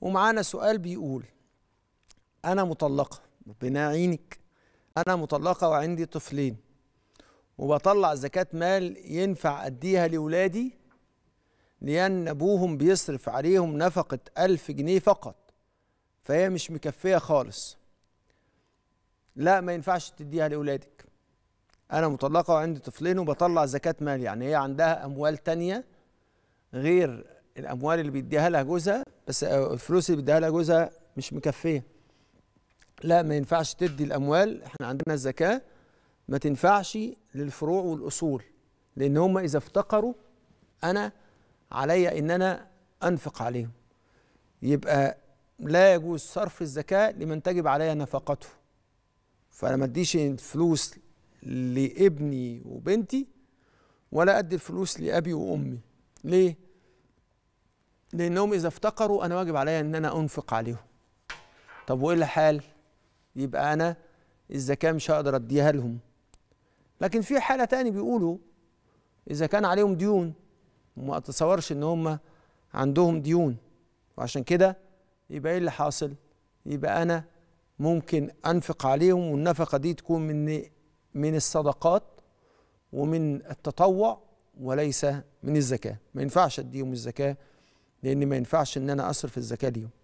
ومعانا سؤال بيقول أنا مطلقة ربنا يعينك أنا مطلقة وعندي طفلين وبطلع زكاة مال ينفع أديها لولادي لأن أبوهم بيصرف عليهم نفقة ألف جنيه فقط فهي مش مكفية خالص لا ما ينفعش تديها لأولادك أنا مطلقة وعندي طفلين وبطلع زكاة مال يعني هي عندها أموال تانية غير الاموال اللي بيديها لها جوزها بس آه، الفلوس اللي بيديها لها جوزها مش مكفيه لا ما ينفعش تدي الاموال احنا عندنا الزكاه ما تنفعش للفروع والاصول لان هم اذا افتقروا انا علي ان انا انفق عليهم يبقى لا يجوز صرف الزكاه لمن تجب علي نفقته فانا ما اديش فلوس لابني وبنتي ولا ادي الفلوس لابي وامي ليه لانهم اذا افتقروا انا واجب عليا ان انا انفق عليهم طب وايه الحال يبقى انا الزكاه مش هقدر اديها لهم لكن في حاله تاني بيقولوا اذا كان عليهم ديون وما اتصورش ان هم عندهم ديون وعشان كده يبقى ايه اللي حاصل يبقى انا ممكن انفق عليهم والنفقه دي تكون من من الصدقات ومن التطوع وليس من الزكاه ما ينفعش اديهم الزكاه لان ما ينفعش ان انا اصرف الزكاه اليوم